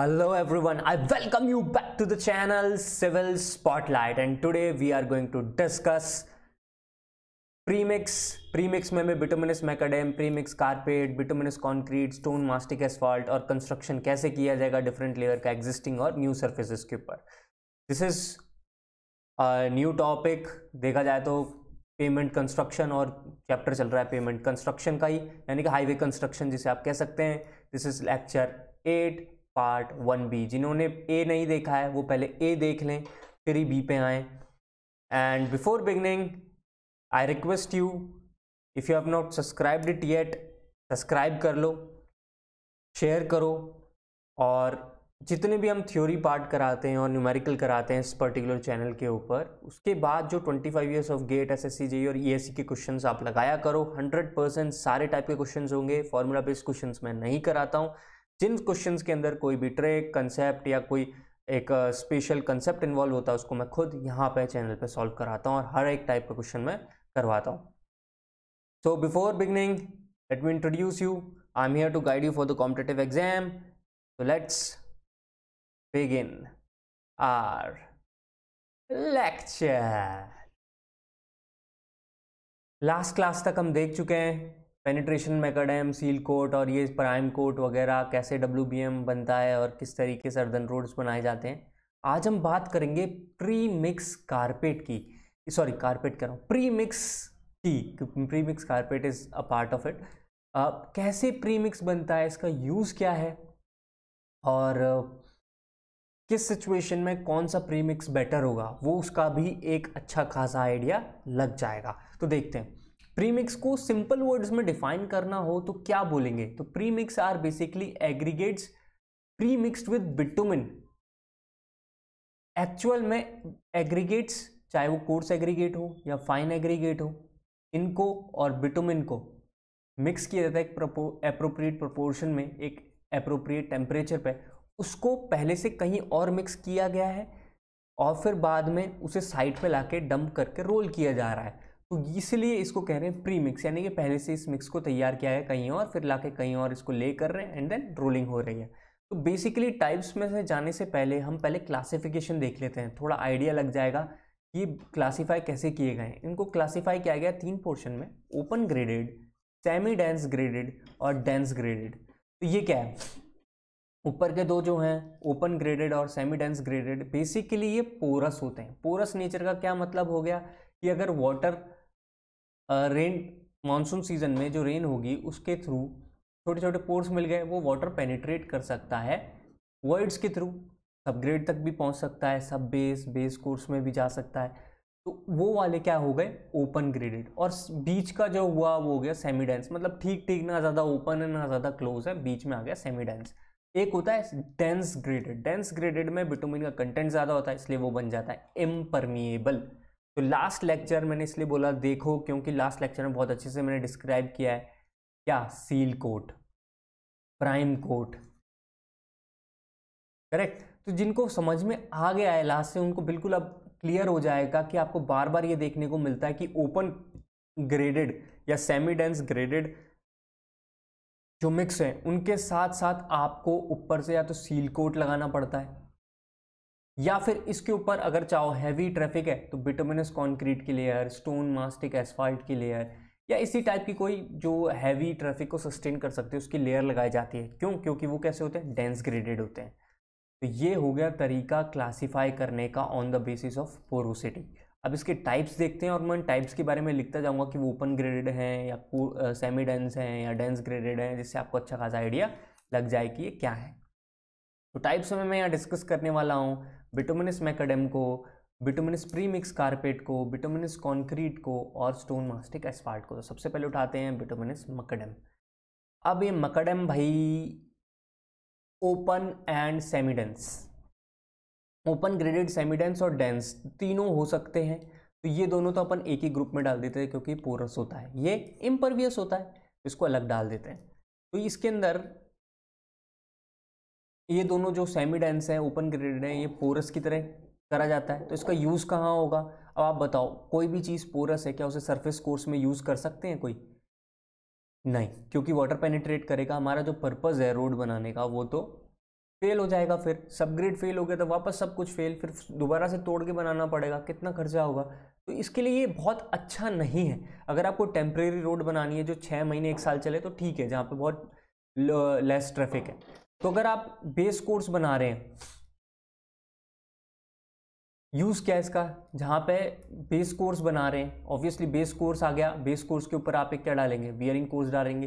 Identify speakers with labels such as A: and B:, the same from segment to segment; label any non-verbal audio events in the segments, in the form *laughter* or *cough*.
A: Hello everyone, I welcome you back to the channel Civil Spotlight and today we are going to discuss premix premix में bituminous macadam premix carpet bituminous concrete stone mastic asphalt और construction कैसे किया जाएगा different layer का existing और new surfaces के ऊपर this is new topic देखा जाए तो पेमेंट कंस्ट्रक्शन और चैप्टर चल रहा है पेमेंट कंस्ट्रक्शन का ही यानी कि हाईवे कंस्ट्रक्शन जिसे आप कह सकते हैं this is lecture eight part one B जिन्होंने ए नहीं देखा है वो पहले ए देख लें फिर ही बी पे आए and before beginning I request you if you have not subscribed it yet subscribe कर लो शेयर करो और जितने भी हम थ्योरी पार्ट कराते हैं और न्यूमेरिकल कराते हैं इस पर्टिकुलर चैनल के ऊपर उसके बाद जो 25 five years of GATE S S C G और ई एस सी के क्वेश्चन आप लगाया करो 100 परसेंट सारे टाइप के क्वेश्चन होंगे फार्मूला बेस्ड क्वेश्चन मैं नहीं कराता हूँ जिन क्वेश्चन के अंदर कोई भी ट्रेक कंसेप्ट या कोई एक स्पेशल कंसेप्ट इन्वॉल्व होता है उसको मैं खुद यहाँ पे चैनल पे सॉल्व कराता हूँ और हर एक टाइप का क्वेश्चन मैं करवाता हूँ before beginning let me introduce you I am here to guide you for the competitive exam so let's begin our lecture last class तक हम देख चुके हैं पेनिट्रेशन मैकडेम सील कोट और ये प्राइम कोट वगैरह कैसे डब्ल्यू बनता है और किस तरीके से अर्दन रोड्स बनाए जाते हैं आज हम बात करेंगे प्री मिक्स कारपेट की सॉरी कारपेट कह रहा हूँ प्री मिक्स की premix carpet is a part of it कैसे प्री मिक्स बनता है इसका यूज़ क्या है और किस सिचुएशन में कौन सा प्रीमिक्स बेटर होगा वो उसका भी एक अच्छा खासा आइडिया लग जाएगा तो देखते हैं प्रीमिक्स को सिंपल वर्ड्स में डिफाइन करना हो तो क्या बोलेंगे तो premix are basically aggregates premixed with bitumen actual में एग्रीगेट्स चाहे वो कोर्स एग्रीगेट हो या फाइन एग्रीगेट हो इनको और बिटुमिन को मिक्स किया जाता है एक अप्रोप्रिएट प्रोपोर्शन में एक अप्रोप्रिएट टेम्परेचर पे उसको पहले से कहीं और मिक्स किया गया है और फिर बाद में उसे साइड पे लाके डंप करके रोल किया जा रहा है तो इसलिए इसको कह रहे हैं प्री मिक्स यानी कि पहले से इस मिक्स को तैयार किया है कहीं और फिर लाके कहीं और इसको ले कर रहे हैं एंड देन रोलिंग हो रही है तो बेसिकली टाइप्स में से जाने से पहले हम पहले क्लासिफिकेशन देख लेते हैं थोड़ा आइडिया लग जाएगा कि क्लासीफाई कैसे किए गए इनको क्लासीफाई किया गया तीन पोर्शन में open graded semi dense graded और डेंस ग्रेडेड तो ये क्या है ऊपर के दो जो हैं ओपन ग्रेडेड और सेमी डेंस ग्रेडेड बेसिकली ये पोरस होते हैं पोरस नेचर का क्या मतलब हो गया कि अगर वाटर रेन मानसून सीजन में जो रेन होगी उसके थ्रू छोटे छोटे पोर्स मिल गए वो वाटर पेनिट्रेट कर सकता है वर्ड्स के थ्रू सब ग्रेड तक भी पहुंच सकता है सब बेस बेस कोर्स में भी जा सकता है तो वो वाले क्या हो गए ओपन ग्रेडेड और बीच का जो हुआ वो हो गया सेमी डेंस मतलब ठीक ठीक ना ज़्यादा ओपन है ना ज़्यादा क्लोज है बीच में आ गया सेमी डेंस एक होता है डेंस ग्रेडेड डेंस ग्रेडेड में विटामिन का कंटेंट ज़्यादा होता है इसलिए वो बन जाता है इम्परमिएबल तो लास्ट लेक्चर मैंने इसलिए बोला देखो क्योंकि लास्ट लेक्चर में बहुत अच्छे से मैंने डिस्क्राइब किया है क्या seal coat prime coat correct तो जिनको समझ में आ गया है लास्ट से उनको बिल्कुल अब क्लियर हो जाएगा कि आपको बार बार ये देखने को मिलता है कि ओपन ग्रेडेड या सेमी डेंस ग्रेडेड जो मिक्स है उनके साथ साथ आपको ऊपर से या तो सील कोट लगाना पड़ता है या फिर इसके ऊपर अगर चाहो हैवी ट्रैफिक है तो बिटोमिनस कॉन्क्रीट की लेयर स्टोन मास्टिक एसफाल्ट की लेयर या इसी टाइप की कोई जो हैवी ट्रैफिक को सस्टेन कर सकते हैं उसकी लेयर लगाई जाती है क्यों क्योंकि वो कैसे होते हैं डेंस ग्रेडेड होते हैं तो ये हो गया तरीका क्लासीफाई करने का on the basis of porosity अब इसके टाइप्स देखते हैं और मैं टाइप्स के बारे में लिखता जाऊंगा कि वो ओपन ग्रेडेड हैं या सेमी डेंस हैं या डेंस ग्रेडेड हैं जिससे आपको अच्छा खासा आइडिया लग जाए कि ये क्या है तो टाइप्स में मैं यहाँ डिस्कस करने वाला हूँ बिटोमिनस मैकेडम को बिटोमिनस प्रीमिक्स कारपेट को बिटोमिनस कॉन्क्रीट को और स्टोन मास्टिक एस्फाल्ट को तो सबसे पहले उठाते हैं बिटोमिनस मकडम अब ये मकडम भाई open and semi dense open graded semi dense और डेंस तीनों हो सकते हैं तो ये दोनों तो अपन एक ही ग्रुप में डाल देते हैं क्योंकि पोरस होता है ये इम्परवियस होता है इसको अलग डाल देते हैं तो इसके अंदर ये दोनों जो सेमी डेंस हैं ओपन ग्रेडेड हैं ये पोरस की तरह करा जाता है तो इसका यूज़ कहाँ होगा अब आप बताओ कोई भी चीज़ पोरस है क्या उसे सरफेस कोर्स में यूज़ कर सकते हैं कोई नहीं क्योंकि वाटर पेनिट्रेट करेगा हमारा जो पर्पज़ है रोड बनाने का वो तो फेल हो जाएगा फिर सब ग्रेड फेल हो गया तो वापस सब कुछ फेल फिर दोबारा से तोड़ के बनाना पड़ेगा कितना खर्चा होगा तो इसके लिए ये बहुत अच्छा नहीं है अगर आपको टेम्प्रेरी रोड बनानी है जो छः महीने एक साल चले तो ठीक है जहाँ पे बहुत लेस ट्रैफिक है तो अगर आप बेस कोर्स बना रहे हैं यूज़ क्या इसका जहाँ पे बेस कोर्स बना रहे हैं ऑब्वियसली बेस कोर्स आ गया बेस कोर्स के ऊपर आप एक क्या डालेंगे बियरिंग कोर्स डालेंगे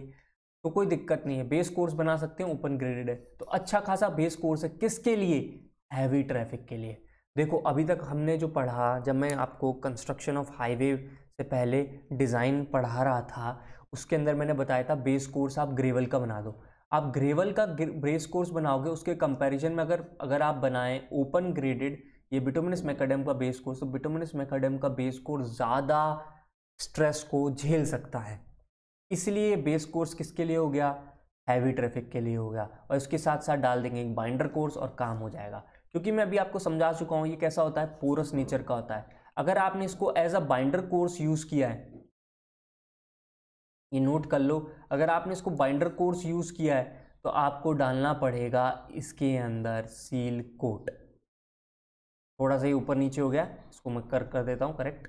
A: तो कोई दिक्कत नहीं है बेस कोर्स बना सकते हैं ओपन ग्रेडेड है तो अच्छा खासा बेस कोर्स है किसके लिए हैवी ट्रैफिक के लिए देखो अभी तक हमने जो पढ़ा जब मैं आपको कंस्ट्रक्शन ऑफ हाईवे से पहले डिज़ाइन पढ़ा रहा था उसके अंदर मैंने बताया था बेस कोर्स आप ग्रेवल का बना दो आप ग्रेवल का ब्रेस कोर्स बनाओगे उसके कंपैरिजन में अगर अगर आप बनाएं ओपन ग्रेडेड ये बिटोमिनस मैकाडेम का बेस कोर्स तो बिटोमिनस मैकाडेम का बेस कोर्स ज़्यादा स्ट्रेस को झेल सकता है इसलिए बेस कोर्स किसके लिए हो गया हैवी ट्रैफिक के लिए हो गया और इसके साथ साथ डाल देंगे एक बाइंडर कोर्स और काम हो जाएगा क्योंकि मैं अभी आपको समझा चुका हूँ ये कैसा होता है पोरस नेचर का होता है अगर आपने इसको as a binder course use किया है ये नोट कर लो अगर आपने इसको बाइंडर कोर्स यूज़ किया है तो आपको डालना पड़ेगा इसके अंदर सील कोट थोड़ा सा ही ऊपर नीचे हो गया इसको मैं कर कर देता हूँ करेक्ट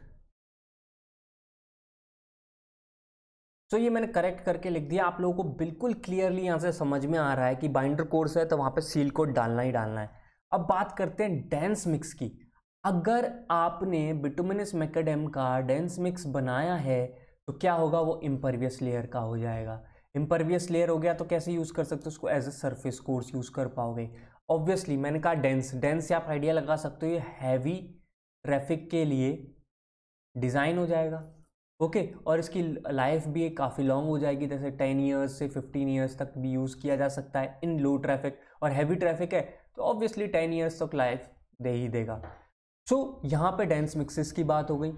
A: सो ये मैंने करेक्ट करके लिख दिया आप लोगों को बिल्कुल क्लियरली यहाँ से समझ में आ रहा है कि बाइंडर कोर्स है तो वहाँ पे सील कोट डालना ही डालना है अब बात करते हैं डेंस मिक्स की अगर आपने बिटुमिनस मैकेडम का डेंस मिक्स बनाया है तो क्या होगा वो इम्परवियस लेयर का हो जाएगा इम्परवियस लेयर हो गया तो कैसे यूज़ कर सकते हो उसको as a surface course use कर पाओगे ऑब्वियसली मैंने कहा डेंस डेंस से आप आइडिया लगा सकते हो ये हैवी ट्रैफिक के लिए डिज़ाइन हो जाएगा ओके okay, और इसकी लाइफ भी काफ़ी लॉन्ग हो जाएगी जैसे टेन ईयर्स से फिफ्टीन ईयर्स तक भी यूज़ किया जा सकता है इन लो ट्रैफिक और हैवी ट्रैफिक है तो ऑब्वियसली टेन ईयर्स तक लाइफ दे ही देगा सो so, यहाँ पे डेंस मिक्सेस की बात हो गई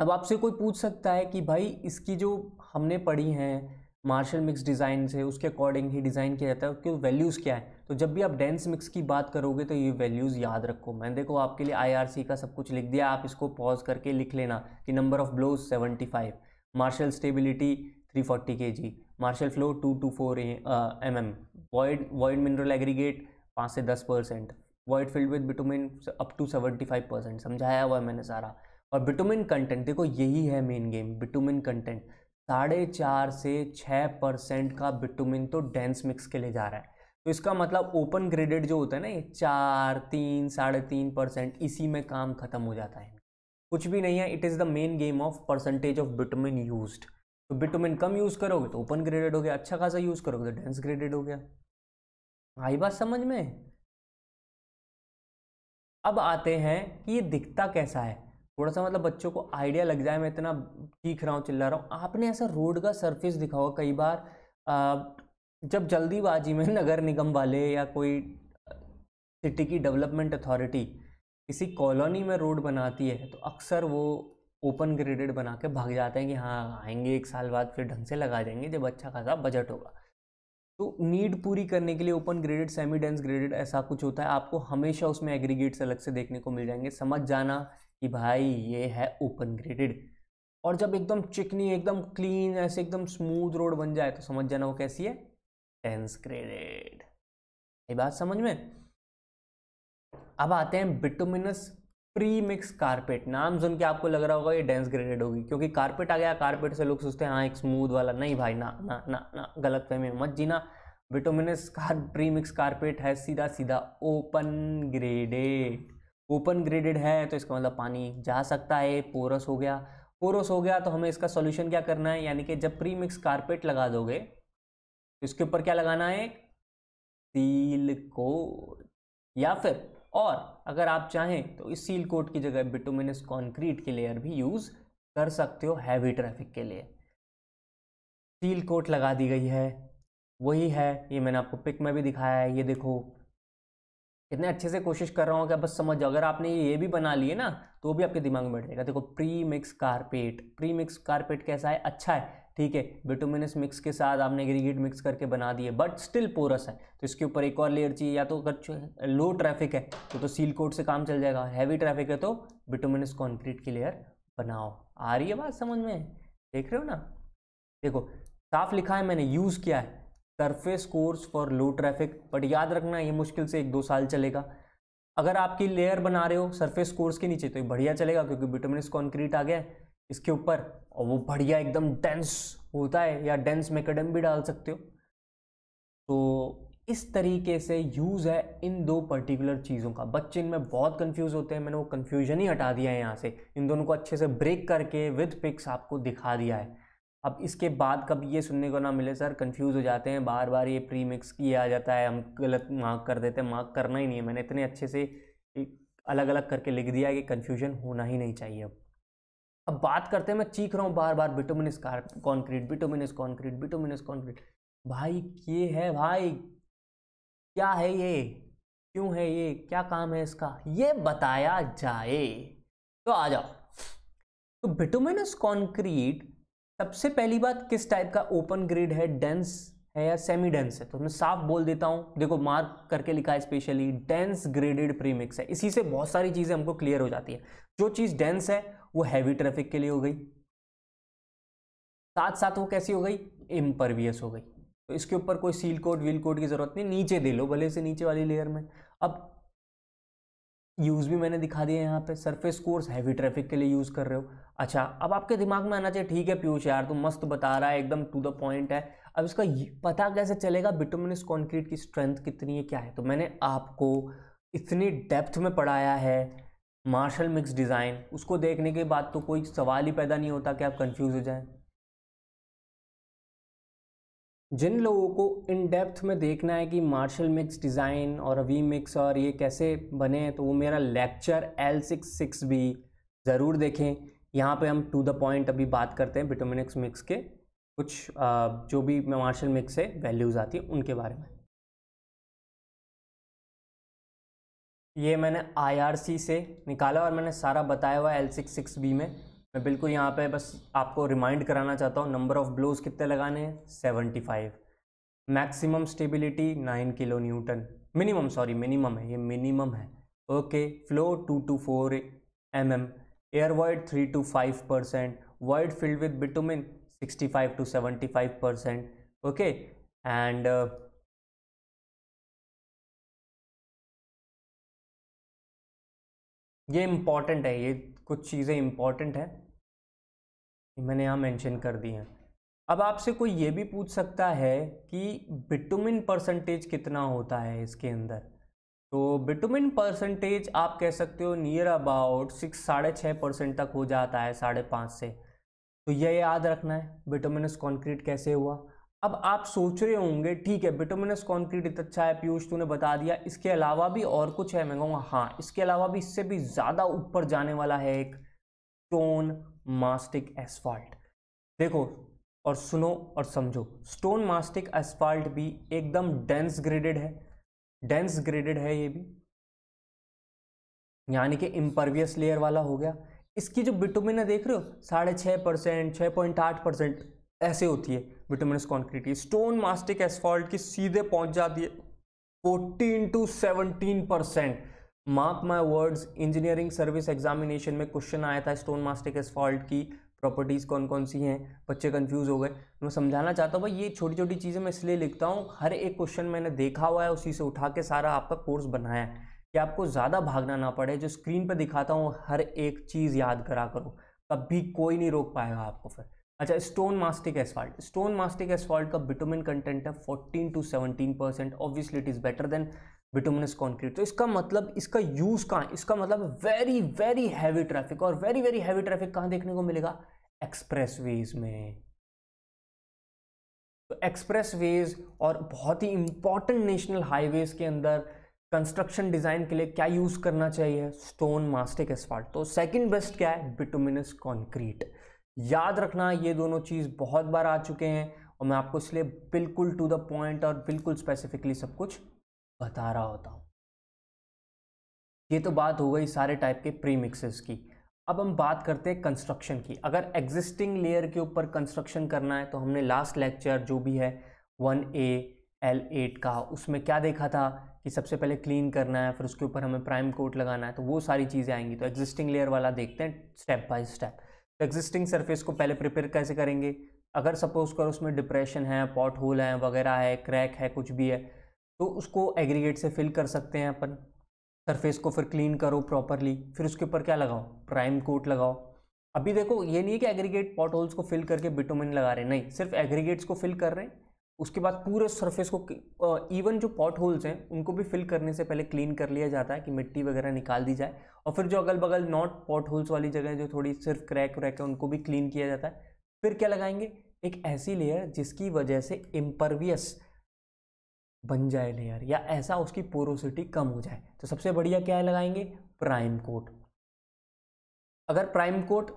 A: अब आपसे कोई पूछ सकता है कि भाई इसकी जो हमने पढ़ी हैं मार्शल मिक्स डिज़ाइन से उसके अकॉर्डिंग ही डिज़ाइन किया जाता है उसके वैल्यूज़ क्या है तो जब भी आप डेंस मिक्स की बात करोगे तो ये वैल्यूज़ याद रखो मैंने देखो आपके लिए आईआरसी का सब कुछ लिख दिया आप इसको पॉज करके लिख लेना कि number of blows 75 Marshall stability 340 forty K G Marshall flow two to four M M void void mineral aggregate पाँच से दस percent void filled with bitumen up to seventy five percent समझाया हुआ है मैंने सारा और बिटुमिन कंटेंट देखो यही है मेन गेम बिटुमिन कंटेंट साढ़े चार से छः परसेंट का बिटुमिन तो डेंस मिक्स के लिए जा रहा है तो इसका मतलब ओपन ग्रेडेड जो होता है ना ये चार तीन साढ़े तीन परसेंट इसी में काम खत्म हो जाता है कुछ भी नहीं है it is the main game of percentage of bitumen used तो बिटुमिन कम यूज़ करोगे तो ओपन ग्रेडेड हो गया अच्छा खासा यूज़ करोगे तो डेंस ग्रेडेड हो गया आई बात समझ में अब आते हैं कि ये दिखता कैसा है थोड़ा सा मतलब बच्चों को आइडिया लग जाए मैं इतना चीख रहा हूँ चिल्ला रहा हूँ आपने ऐसा रोड का सरफेस दिखा होगा कई बार आ, जब जल्दीबाजी में *laughs* नगर निगम वाले या कोई सिटी की डेवलपमेंट अथॉरिटी किसी कॉलोनी में रोड बनाती है तो अक्सर वो ओपन ग्रेडेड बना के भाग जाते हैं कि हाँ आएंगे एक साल बाद फिर ढंग से लगा देंगे जब अच्छा खासा बजट होगा तो नीड पूरी करने के लिए open graded semi dense graded ऐसा कुछ होता है आपको हमेशा उसमें एग्रीगेट्स अलग से देखने को मिल जाएंगे समझ जाना कि भाई ये है ओपन ग्रेडेड और जब एकदम चिकनी एकदम क्लीन ऐसे एकदम स्मूथ रोड बन जाए तो समझ जाना वो कैसी है टेंस ग्रेडेड ये बात समझ में अब आते हैं बिटोमिनस प्री मिक्स कारपेट नाम सुन के आपको लग रहा होगा ये डेंस ग्रेडेड होगी क्योंकि कारपेट आ गया कारपेट से लोग सोचते हैं हाँ एक स्मूथ वाला नहीं भाई ना ना ना ना गलत फहमी मत जीना विटोमिनस कार प्री मिक्स कारपेट है सीधा सीधा ओपन ग्रेडेड ओपन ग्रेडेड है तो इसका मतलब पानी जा सकता है पोरस हो गया पोरस हो गया तो हमें इसका सोल्यूशन क्या करना है यानी कि जब प्री मिक्स कारपेट लगा दोगे तो इसके ऊपर क्या लगाना है सील कोट या फिर और अगर आप चाहें तो इस सील कोट की जगह बिटोमिनस कॉन्क्रीट की लेयर भी यूज़ कर सकते हो हैवी ट्रैफिक के लिए सील कोट लगा दी गई है वही है ये मैंने आपको पिक में भी दिखाया है ये देखो इतने अच्छे से कोशिश कर रहा हूँ कि बस समझ जाओ अगर आपने ये भी बना लिए ना तो भी आपके दिमाग में बैठ जाएगा देखो premix carpet premix carpet कैसा है अच्छा है ठीक है बिटोमिनस मिक्स के साथ आपने ग्रीगेट मिक्स करके बना दिए बट स्टिल पोरस है तो इसके ऊपर एक और लेयर चाहिए या तो अगर लो ट्रैफिक है तो तो सील कोट से काम चल जाएगा हैवी ट्रैफिक है तो बिटोमिनस कॉन्क्रीट की लेयर बनाओ आ रही है बात समझ में देख रहे हो ना देखो साफ लिखा है मैंने यूज़ किया है surface course for low traffic but याद रखना ये मुश्किल से एक दो साल चलेगा अगर आपकी लेयर बना रहे हो सरफेस कोर्स के नीचे तो ये बढ़िया चलेगा क्योंकि बिटोमिनस कॉन्क्रीट आ गया है इसके ऊपर और वो बढ़िया एकदम डेंस होता है या डेंस मेकेडम भी डाल सकते हो तो इस तरीके से यूज़ है इन दो पर्टिकुलर चीज़ों का बच्चे इनमें बहुत कंफ्यूज होते हैं मैंने वो कन्फ्यूजन ही हटा दिया है यहाँ से इन दोनों को अच्छे से ब्रेक करके विद पिक्स आपको दिखा दिया है अब इसके बाद कभी ये सुनने को ना मिले सर कंफ्यूज हो जाते हैं बार बार ये प्री मिक्स किया जाता है हम गलत मार्क कर देते हैं मार्क करना ही नहीं है मैंने इतने अच्छे से अलग अलग करके लिख दिया कि कन्फ्यूजन होना ही नहीं चाहिए अब अब बात करते हैं मैं चीख रहा हूँ बार बार bituminous concrete bituminous concrete bituminous concrete भाई ये है भाई क्या है ये क्यों है ये क्या काम है इसका ये बताया जाए तो आ जाओ तो बिटोमिनस कॉन्क्रीट सबसे पहली बात किस टाइप का ओपन ग्रेड है डेंस है या सेमी डेंस है तो मैं साफ बोल देता हूँ देखो मार्क करके लिखा है स्पेशली डेंस ग्रेडेड प्रीमिक्स है इसी से बहुत सारी चीज़ें हमको क्लियर हो जाती है जो चीज़ डेंस है वो हैवी ट्रैफिक के लिए हो गई साथ साथ वो कैसी हो गई इम्परवियस हो गई तो इसके ऊपर कोई सील कोड व्हील कोड की ज़रूरत नहीं नीचे दे लो भले से नीचे वाली लेयर में अब यूज़ भी मैंने दिखा दिया यहाँ पे सरफेस कोर्स हैवी ट्रैफिक के लिए यूज़ कर रहे हो अच्छा अब आपके दिमाग में आना चाहिए ठीक है पीयूष यार तो मस्त बता रहा है एकदम टू द पॉइंट है अब इसका पता कैसे चलेगा बिटोमिनस कॉन्क्रीट की स्ट्रेंथ कितनी है क्या है तो मैंने आपको इतनी डेप्थ में पढ़ाया है मार्शल मिक्स डिज़ाइन उसको देखने के बाद तो कोई सवाल ही पैदा नहीं होता कि आप कन्फ्यूज हो जाए जिन लोगों को इन डेप्थ में देखना है कि मार्शल मिक्स डिज़ाइन और वी मिक्स और ये कैसे बने हैं तो वो मेरा लेक्चर एल सिक्स सिक्स भी ज़रूर देखें यहाँ पे हम टू द पॉइंट अभी बात करते हैं विटोमिनिक्स मिक्स के कुछ जो भी मार्शल मिक्स से वैल्यूज़ आती है उनके बारे में ये मैंने आईआरसी से निकाला और मैंने सारा बताया हुआ एल सिक्स सिक्स बी में मैं बिल्कुल यहाँ पे बस आपको रिमाइंड कराना चाहता हूँ नंबर ऑफ ब्लोज कितने लगाने हैं seventy five maximum stability nine kilo newton minimum sorry minimum है ये मिनिमम है okay flow two to four M M air void three to five percent void filled with bitumen sixty five to seventy five percent okay and ये important है ये कुछ चीज़ें important हैं मैंने यहाँ मेंशन कर दी हैं अब आपसे कोई ये भी पूछ सकता है कि बिटुमिन परसेंटेज कितना होता है इसके अंदर तो बिटुमिन परसेंटेज आप कह सकते हो नियर अबाउट सिक्स साढ़े छः परसेंट तक हो जाता है साढ़े पाँच से तो यह याद रखना है बिटोमिनस कॉन्क्रीट कैसे हुआ अब आप सोच रहे होंगे ठीक है बिटोमिनस कॉन्क्रीट इतना अच्छा है पीयूष तूने बता दिया इसके अलावा भी और कुछ है मैं कहूँगा हाँ इसके अलावा भी इससे भी ज़्यादा ऊपर जाने वाला है एक स्टोन मास्टिक एस्फाल्ट देखो और सुनो और समझो स्टोन मास्टिक एस्फाल्ट भी एकदम डेंस ग्रेडेड है डेंस ग्रेडेड है ये भी यानी कि इम्परवियस लेयर वाला हो गया इसकी जो बिटुमिन है देख रहे हो साढ़े छः परसेंट छः पॉइंट आठ परसेंट ऐसे होती है बिटुमिनस कॉन्क्रीट की स्टोन मास्टिक एसफॉल्ट की सीधे पहुंच जाती है fourteen to seventeen percent mark my words engineering service examination में क्वेश्चन आया था स्टोन मास्टिक एसफॉल्ट की प्रॉपर्टीज़ कौन कौन सी हैं बच्चे कंफ्यूज हो गए मैं समझाना चाहता हूँ भाई ये छोटी छोटी चीज़ें मैं इसलिए लिखता हूँ हर एक क्वेश्चन मैंने देखा हुआ है उसी से उठा के सारा आपका कोर्स बनाया है कि आपको ज़्यादा भागना ना पड़े जो स्क्रीन पर दिखाता हूँ हर एक चीज़ याद करा करो कभी कोई नहीं रोक पाएगा आपको फिर अच्छा stone mastic asphalt stone mastic asphalt का विटामिन कंटेंट है 14 to 17 percent obviously it is better than bituminous concrete तो इसका मतलब इसका यूज़ कहाँ इसका मतलब वेरी वेरी हैवी ट्रैफिक और वेरी वेरी हैवी ट्रैफिक कहाँ देखने को मिलेगा एक्सप्रेस वेज में तो एक्सप्रेस वेज और बहुत ही इंपॉर्टेंट नेशनल हाईवेज के अंदर कंस्ट्रक्शन डिज़ाइन के लिए क्या यूज़ करना चाहिए स्टोन मास्टिक एसफाल्ट तो सेकंड बेस्ट क्या है बिटुमिनस कॉन्क्रीट याद रखना ये दोनों चीज़ बहुत बार आ चुके हैं और मैं आपको इसलिए बिल्कुल टू द पॉइंट और बिल्कुल स्पेसिफिकली सब कुछ बता रहा होता हूँ ये तो बात हो गई सारे टाइप के प्री मिक्सेस की अब हम बात करते हैं कंस्ट्रक्शन की अगर एग्जिस्टिंग लेयर के ऊपर कंस्ट्रक्शन करना है तो हमने लास्ट लेक्चर जो भी है वन ए एल एट का उसमें क्या देखा था कि सबसे पहले क्लीन करना है फिर उसके ऊपर हमें प्राइम कोट लगाना है तो वो सारी चीज़ें आएंगी तो एग्जिस्टिंग लेयर वाला देखते हैं स्टेप बाय स्टेप तो एग्जिस्टिंग सरफेस को पहले प्रिपेयर कैसे करेंगे अगर सपोज करो उसमें डिप्रेशन है पॉट होल है वगैरह है क्रैक है कुछ भी है तो उसको एग्रीगेट से फिल कर सकते हैं अपन सरफेस को फिर क्लीन करो प्रॉपरली फिर उसके ऊपर क्या लगाओ प्राइम कोट लगाओ अभी देखो ये नहीं है कि एग्रीगेट पॉट होल्स को फिल करके बिटोमिन लगा रहे हैं नहीं सिर्फ एग्रीगेट्स को फिल कर रहे हैं उसके बाद पूरे सरफेस को इवन जो पॉट होल्स हैं उनको भी फिल करने से पहले क्लीन कर लिया जाता है कि मिट्टी वगैरह निकाल दी जाए और फिर जो अगल बगल नॉट पॉट होल्स वाली जगह जो थोड़ी सिर्फ क्रैक व्रैक है उनको भी क्लीन किया जाता है फिर क्या लगाएंगे एक ऐसी लेयर जिसकी वजह से इम्परवियस बन जाए लेयर या ऐसा उसकी पोरोसिटी कम हो जाए तो सबसे बढ़िया क्या लगाएंगे प्राइम कोट अगर प्राइम कोट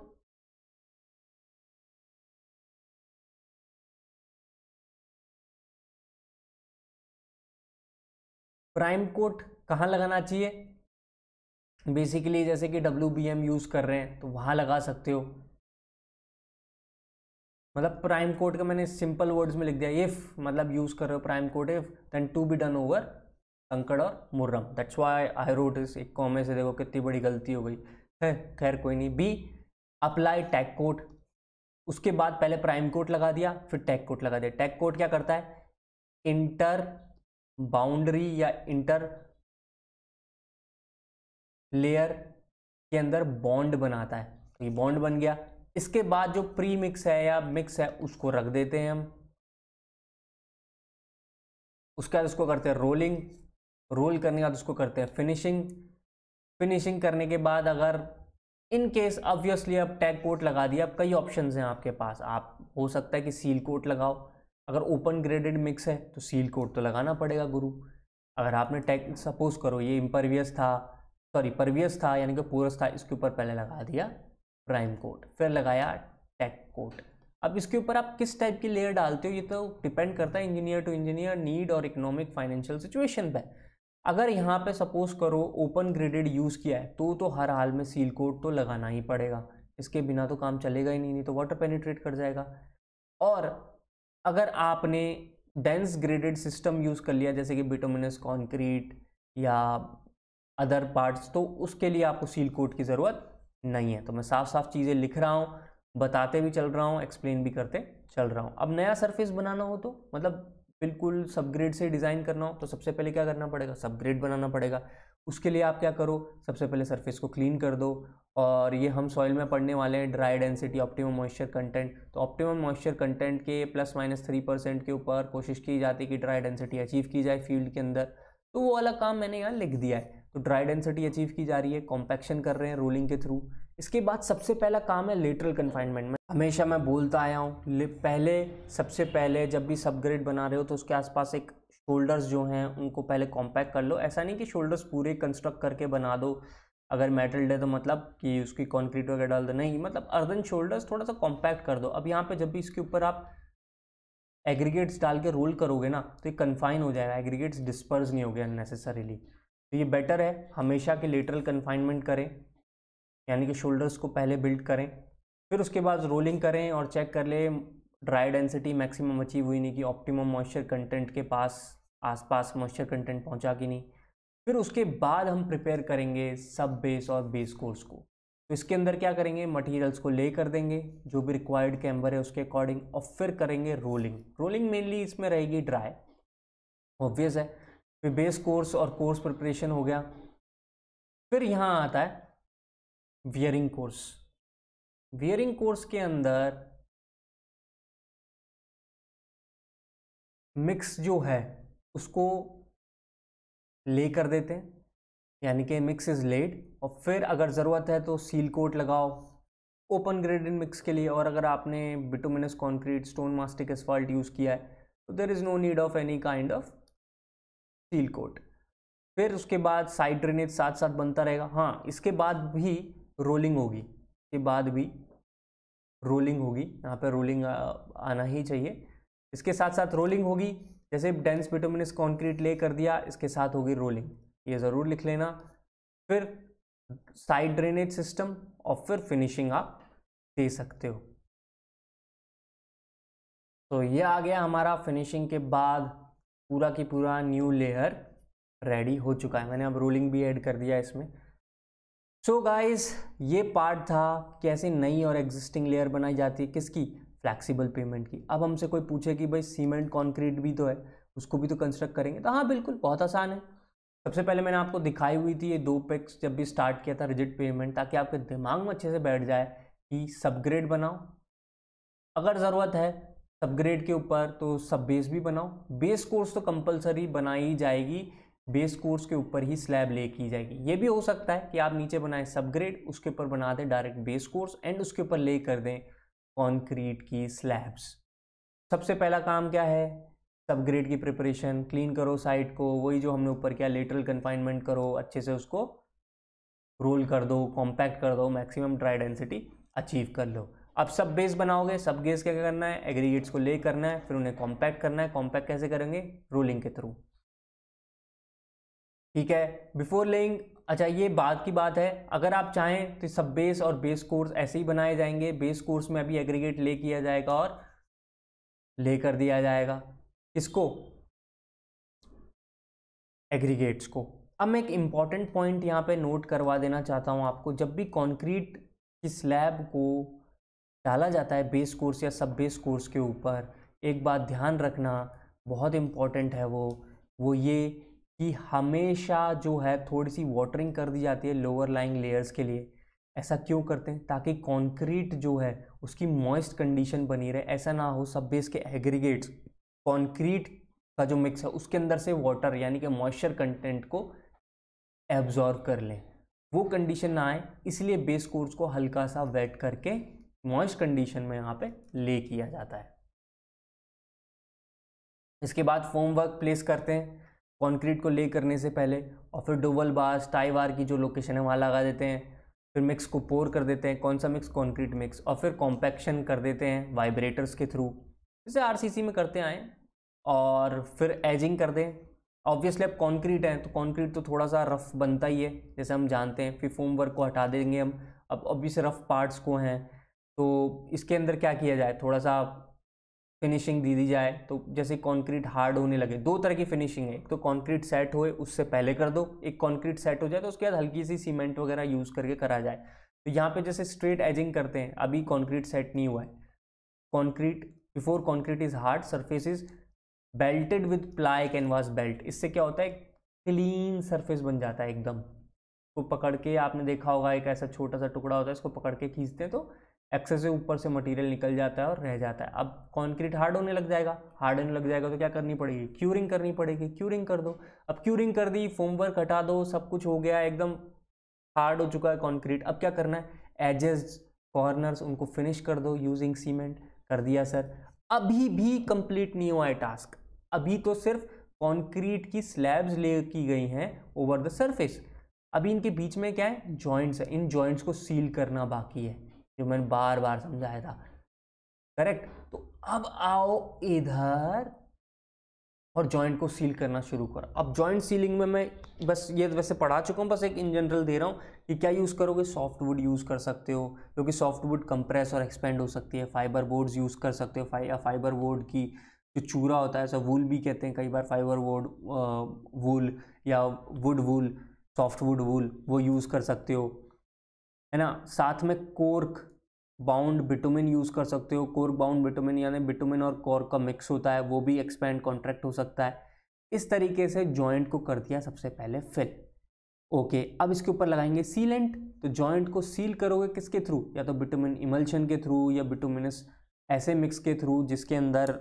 A: प्राइम कोट कहाँ लगाना चाहिए बेसिकली जैसे कि डब्ल्यू बी एम यूज़ कर रहे हैं तो वहाँ लगा सकते हो मतलब प्राइम कोड का मैंने सिंपल वर्ड्स में लिख दिया इफ मतलब यूज कर रहे हो prime coat if then to be done over कंकड़ और मुर्रम दैट्स वाई आई रोट इस एक कॉमे से देखो कितनी बड़ी गलती हो गई है खैर कोई नहीं बी अप्लाई टैग कोड उसके बाद पहले प्राइम कोड लगा दिया फिर टैग कोड लगा दिया टैग कोड क्या करता है इंटर बाउंड्री या इंटर लेयर के अंदर बॉन्ड बनाता है तो ये बॉन्ड बन गया इसके बाद जो प्री मिक्स है या मिक्स है उसको रख देते हैं हम उसके बाद उसको करते हैं रोलिंग रोल करने के बाद उसको करते हैं फिनिशिंग फिनिशिंग करने के बाद अगर इन केस ऑब्वियसली अब टैग कोट लगा दिया अब कई ऑप्शंस हैं आपके पास आप हो सकता है कि सील कोट लगाओ अगर ओपन ग्रेडेड मिक्स है तो सील कोट तो लगाना पड़ेगा गुरु अगर आपने टैग सपोज करो ये इम्परवियस था सॉरी परवियस था यानी कि पोरस था इसके ऊपर पहले लगा दिया प्राइम कोट फिर लगाया टेक कोट अब इसके ऊपर आप किस टाइप की लेयर डालते हो ये तो डिपेंड करता है इंजीनियर टू इंजीनियर नीड और इकोनॉमिक फाइनेंशियल सिचुएशन पे अगर यहाँ पे सपोज करो ओपन ग्रेडेड यूज़ किया है तो तो हर हाल में सील कोट तो लगाना ही पड़ेगा इसके बिना तो काम चलेगा ही नहीं नहीं तो वाटर पेनिट्रेट कर जाएगा और अगर आपने डेंस ग्रेडेड सिस्टम यूज़ कर लिया जैसे कि बिटोमिनस कॉन्क्रीट या अदर पार्ट्स तो उसके लिए आपको सील कोट की ज़रूरत नहीं है तो मैं साफ साफ चीज़ें लिख रहा हूँ बताते भी चल रहा हूँ एक्सप्लेन भी करते चल रहा हूँ अब नया सरफेस बनाना हो तो मतलब बिल्कुल सब ग्रेड से डिज़ाइन करना हो तो सबसे पहले क्या करना पड़ेगा सब ग्रेड बनाना पड़ेगा उसके लिए आप क्या करो सबसे पहले सरफेस को क्लीन कर दो और ये हम सॉइल में पढ़ने वाले हैं dry density optimum moisture content तो ऑप्टिमम मॉइस्चर कंटेंट के प्लस माइनस थ्री परसेंट के ऊपर कोशिश की जाती है कि ड्राई डेंसिटी अचीव की जाए फील्ड के अंदर तो वो वाला काम मैंने यहाँ लिख दिया है तो ड्राई डेंसिटी अचीव की जा रही है कॉम्पैक्शन कर रहे हैं रोलिंग के थ्रू इसके बाद सबसे पहला काम है लेटरल कन्फाइनमेंट में हमेशा मैं बोलता आया हूँ पहले सबसे पहले जब भी सब ग्रेड बना रहे हो तो उसके आसपास एक शोल्डर्स जो हैं उनको पहले कॉम्पैक्ट कर लो ऐसा नहीं कि शोल्डर्स पूरे कंस्ट्रक्ट करके बना दो अगर मेटल डे तो मतलब कि उसकी कॉन्क्रीट वगैरह डाल दो नहीं मतलब अर्दन शोल्डर्स थोड़ा सा कॉम्पैक्ट कर दो अब यहाँ पे जब भी इसके ऊपर आप एग्रीगेट्स डाल के रोल करोगे ना तो ये कन्फाइन हो जाएगा एग्रीगेट्स डिस्पर्स नहीं हो गए अननेसेसरीली तो ये बेटर है हमेशा के लेटरल कन्फाइनमेंट करें यानी कि शोल्डर्स को पहले बिल्ड करें फिर उसके बाद रोलिंग करें और चेक कर लें ड्राई डेंसिटी मैक्सिमम अचीव हुई नहीं कि ऑप्टिमम मॉइस्चर कंटेंट के पास आसपास मॉइस्चर कंटेंट पहुंचा कि नहीं फिर उसके बाद हम प्रिपेयर करेंगे सब बेस और बेस कोर्स को तो इसके अंदर क्या करेंगे मटेरियल्स को ले कर देंगे जो भी रिक्वायर्ड कैम्बर है उसके अकॉर्डिंग और फिर करेंगे रोलिंग रोलिंग मेनली इसमें रहेगी ड्राई ऑब्वियस है फिर बेस कोर्स और कोर्स प्रिपरेशन हो गया फिर यहाँ आता है वियरिंग कोर्स वियरिंग कोर्स के अंदर मिक्स जो है उसको ले कर देते हैं यानी कि मिक्स इज़ लेड और फिर अगर ज़रूरत है तो सील कोट लगाओ ओपन ग्रेडेड मिक्स के लिए और अगर आपने bituminous concrete stone mastic asphalt use किया है तो there is no need of any kind of seal coat फिर उसके बाद साइड ड्रेनेज साथ साथ बनता रहेगा हाँ इसके बाद भी रोलिंग होगी इसके बाद भी रोलिंग होगी यहाँ पर रोलिंग आना ही चाहिए इसके साथ साथ रोलिंग होगी जैसे डेंस बिटोमिनस कॉन्क्रीट ले कर दिया इसके साथ होगी रोलिंग ये ज़रूर लिख लेना फिर साइड ड्रेनेज सिस्टम और फिर फिनिशिंग आप दे सकते हो तो ये आ गया हमारा फिनिशिंग के बाद पूरा की पूरा न्यू लेयर रेडी हो चुका है मैंने अब रोलिंग भी ऐड कर दिया इसमें सो so गाइस ये पार्ट था कैसे नई और एग्जिस्टिंग लेयर बनाई जाती है किसकी फ्लैक्सीबल पेमेंट की अब हमसे कोई पूछे कि भाई सीमेंट कॉन्क्रीट भी तो है उसको भी तो कंस्ट्रक्ट करेंगे तो हाँ बिल्कुल बहुत आसान है सबसे पहले मैंने आपको दिखाई हुई थी ये दो पैक्स जब भी स्टार्ट किया था रिजिट पेमेंट ताकि आपके दिमाग में अच्छे से बैठ जाए कि सबग्रेड बनाओ अगर ज़रूरत है सब ग्रेड के ऊपर तो सब बेस भी बनाओ बेस कोर्स तो कंपलसरी बनाई जाएगी बेस कोर्स के ऊपर ही स्लैब ले की जाएगी ये भी हो सकता है कि आप नीचे बनाएं सब ग्रेड उसके ऊपर बना दें डायरेक्ट बेस कोर्स एंड उसके ऊपर ले कर दें कॉन्क्रीट की स्लैब्स सबसे पहला काम क्या है सब ग्रेड की प्रिपरेशन क्लीन करो साइट को वही जो हमने ऊपर किया लेटरल कन्फाइनमेंट करो अच्छे से उसको रोल कर दो कॉम्पैक्ट कर दो मैक्सिमम ड्राई डेंसिटी अचीव कर लो अब सब बेस बनाओगे सब गेस क्या करना है एग्रीगेट्स को ले करना है फिर उन्हें कॉम्पैक्ट करना है कॉम्पैक्ट कैसे करेंगे रोलिंग के थ्रू ठीक है बिफोर लेइंग अच्छा ये बात की बात है अगर आप चाहें तो सब बेस और बेस कोर्स ऐसे ही बनाए जाएंगे बेस कोर्स में अभी एग्रीगेट ले किया जाएगा और ले कर दिया जाएगा इसको एग्रीगेट्स को अब मैं एक इम्पॉर्टेंट पॉइंट यहाँ पे नोट करवा देना चाहता हूँ आपको जब भी कंक्रीट की स्लैब को डाला जाता है बेस कोर्स या सब बेस कोर्स के ऊपर एक बात ध्यान रखना बहुत इम्पॉर्टेंट है वो वो ये कि हमेशा जो है थोड़ी सी वाटरिंग कर दी जाती है लोअर लाइंग लेयर्स के लिए ऐसा क्यों करते हैं ताकि कंक्रीट जो है उसकी मॉइस्ट कंडीशन बनी रहे ऐसा ना हो सब बेस के एग्रीगेट्स कंक्रीट का जो मिक्स है उसके अंदर से वाटर यानी कि मॉइस्चर कंटेंट को एब्जॉर्व कर लें वो कंडीशन ना आए इसलिए बेस कोर्स को हल्का सा वेट करके मॉइस्ट कंडीशन में यहाँ पे ले किया जाता है इसके बाद फोम वर्क प्लेस करते हैं कंक्रीट को ले करने से पहले और फिर डोबल बार स्टाई बार की जो लोकेशन है वहाँ लगा देते हैं फिर मिक्स को पोर कर देते हैं कौन सा मिक्स कंक्रीट मिक्स और फिर कॉम्पैक्शन कर देते हैं वाइब्रेटर्स के थ्रू जैसे आर में करते आएँ और फिर एजिंग कर दें ऑब्वियसली अब कॉन्क्रीट है तो कॉन्क्रीट तो थोड़ा सा रफ़ बनता ही है जैसे हम जानते हैं फिर फोम वर्क को हटा देंगे हम अब ऑब्वियस रफ़ पार्ट्स को हैं तो इसके अंदर क्या किया जाए थोड़ा सा फिनिशिंग दी दी जाए तो जैसे कंक्रीट हार्ड होने लगे दो तरह की फिनिशिंग है एक तो कंक्रीट सेट होए उससे पहले कर दो एक कंक्रीट सेट हो जाए तो उसके बाद हल्की सी सीमेंट वगैरह यूज़ करके करा जाए तो यहाँ पे जैसे स्ट्रेट एजिंग करते हैं अभी कंक्रीट सेट नहीं हुआ है concrete before concrete is hard surface is belted with ply canvas belt इससे क्या होता है क्लीन सरफेस बन जाता है एकदम तो पकड़ के आपने देखा होगा एक ऐसा छोटा सा टुकड़ा होता है इसको पकड़ के खींचते हैं तो एक्सेस से ऊपर से मटेरियल निकल जाता है और रह जाता है अब कंक्रीट हार्ड होने लग जाएगा हार्ड होने लग जाएगा तो क्या करनी पड़ेगी क्यूरिंग करनी पड़ेगी क्यूरिंग कर दो अब क्यूरिंग कर दी फोमवर्क हटा दो सब कुछ हो गया एकदम हार्ड हो चुका है कॉन्क्रीट अब क्या करना है एजेस कॉर्नर्स उनको फिनिश कर दो यूजिंग सीमेंट कर दिया सर अभी भी कंप्लीट नहीं हुआ है टास्क अभी तो सिर्फ कॉन्क्रीट की स्लैब्स ले की गई हैं ओवर द सर्फेस अभी इनके बीच में क्या है जॉइंट्स है इन जॉइंट्स को सील करना बाकी है जो मैंने बार बार समझाया था करेक्ट तो अब आओ इधर और जॉइंट को सील करना शुरू करो अब जॉइंट सीलिंग में मैं बस ये वैसे पढ़ा चुका हूँ बस एक इन जनरल दे रहा हूँ कि क्या यूज़ करोगे सॉफ्टवुड यूज़ कर सकते हो क्योंकि सॉफ्टवुड कंप्रेस और एक्सपेंड हो सकती है फाइबर बोर्ड्स यूज़ कर सकते हो फाइ फाइबर बोर्ड की जो चूरा होता है ऐसा वूल भी कहते हैं कई बार फाइबर बोर्ड वूल या वुड वूल सॉफ्टवुड वूल वो यूज़ कर सकते हो है ना साथ में कोर्क बाउंड बिटुमिन यूज़ कर सकते हो कोर्क बाउंड बिटुमिन यानी बिटुमिन और कोर्क का मिक्स होता है वो भी एक्सपैंड कॉन्ट्रैक्ट हो सकता है इस तरीके से जॉइंट को कर दिया सबसे पहले फिल ओके okay, अब इसके ऊपर लगाएंगे सीलेंट तो जॉइंट को सील करोगे किसके थ्रू या तो बिटुमिन इमल्शन के थ्रू या बिटुमिनस ऐसे मिक्स के थ्रू जिसके अंदर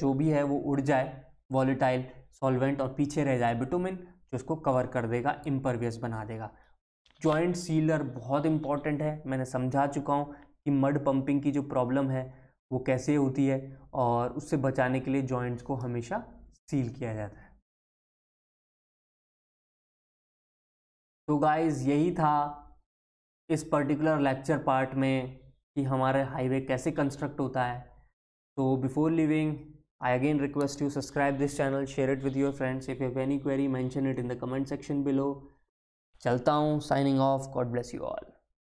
A: जो भी है वो उड़ जाए वॉलीटाइल सॉल्वेंट और पीछे रह जाए बिटुमिन जो उसको कवर कर देगा इम्परवियस बना देगा ज्वाइंट सीलर बहुत इंपॉर्टेंट है मैंने समझा चुका हूँ कि मड पंपिंग की जो प्रॉब्लम है वो कैसे होती है और उससे बचाने के लिए जॉइंट्स को हमेशा सील किया जाता है तो गाइस यही था इस पर्टिकुलर लेक्चर पार्ट में कि हमारे हाईवे कैसे कंस्ट्रक्ट होता है तो before leaving I again request you subscribe this channel share it with your friends if you have any query mention it in the comment section below चलता हूँ signing off God bless you all